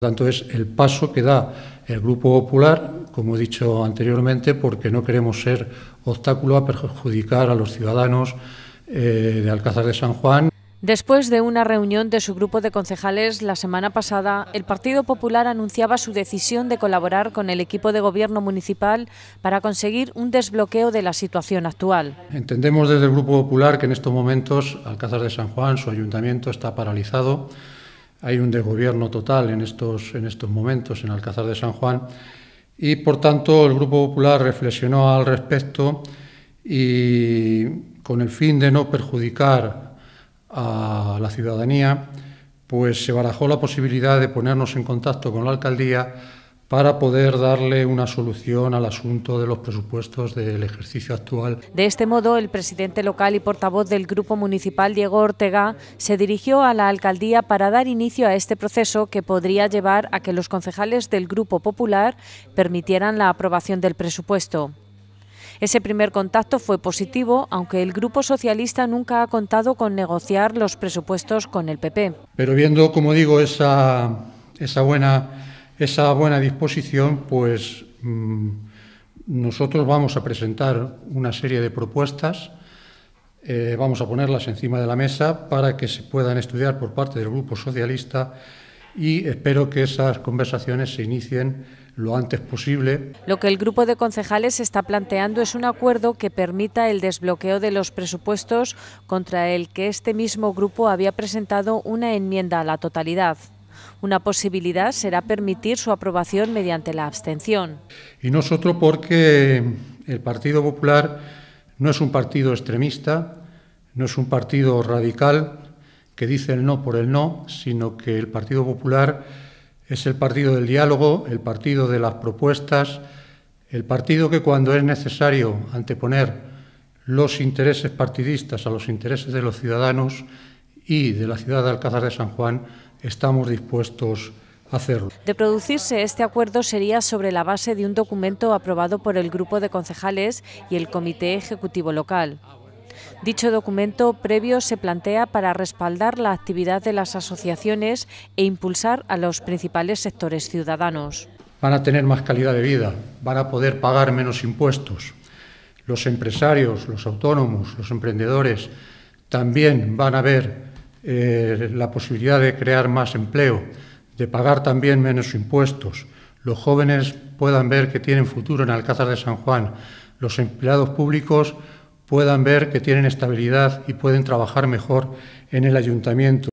tanto, es el paso que da el Grupo Popular, como he dicho anteriormente, porque no queremos ser obstáculo a perjudicar a los ciudadanos eh, de Alcázar de San Juan. Después de una reunión de su grupo de concejales la semana pasada, el Partido Popular anunciaba su decisión de colaborar con el equipo de gobierno municipal para conseguir un desbloqueo de la situación actual. Entendemos desde el Grupo Popular que en estos momentos Alcázar de San Juan, su ayuntamiento, está paralizado hay un desgobierno total en estos, en estos momentos en Alcázar de San Juan y por tanto el Grupo Popular reflexionó al respecto y con el fin de no perjudicar a la ciudadanía, pues se barajó la posibilidad de ponernos en contacto con la alcaldía para poder darle una solución al asunto de los presupuestos del ejercicio actual. De este modo, el presidente local y portavoz del Grupo Municipal, Diego Ortega, se dirigió a la alcaldía para dar inicio a este proceso que podría llevar a que los concejales del Grupo Popular permitieran la aprobación del presupuesto. Ese primer contacto fue positivo, aunque el Grupo Socialista nunca ha contado con negociar los presupuestos con el PP. Pero viendo, como digo, esa, esa buena esa buena disposición, pues mm, nosotros vamos a presentar una serie de propuestas, eh, vamos a ponerlas encima de la mesa para que se puedan estudiar por parte del Grupo Socialista y espero que esas conversaciones se inicien lo antes posible. Lo que el grupo de concejales está planteando es un acuerdo que permita el desbloqueo de los presupuestos contra el que este mismo grupo había presentado una enmienda a la totalidad. Una posibilidad será permitir su aprobación mediante la abstención. Y nosotros porque el Partido Popular no es un partido extremista, no es un partido radical que dice el no por el no, sino que el Partido Popular es el partido del diálogo, el partido de las propuestas, el partido que cuando es necesario anteponer los intereses partidistas a los intereses de los ciudadanos y de la ciudad de Alcázar de San Juan estamos dispuestos a hacerlo. De producirse este acuerdo sería sobre la base de un documento aprobado por el grupo de concejales y el comité ejecutivo local. Dicho documento previo se plantea para respaldar la actividad de las asociaciones e impulsar a los principales sectores ciudadanos. Van a tener más calidad de vida, van a poder pagar menos impuestos. Los empresarios, los autónomos, los emprendedores también van a ver eh, la posibilidad de crear más empleo, de pagar también menos impuestos, los jóvenes puedan ver que tienen futuro en Alcázar de San Juan, los empleados públicos puedan ver que tienen estabilidad y pueden trabajar mejor en el ayuntamiento.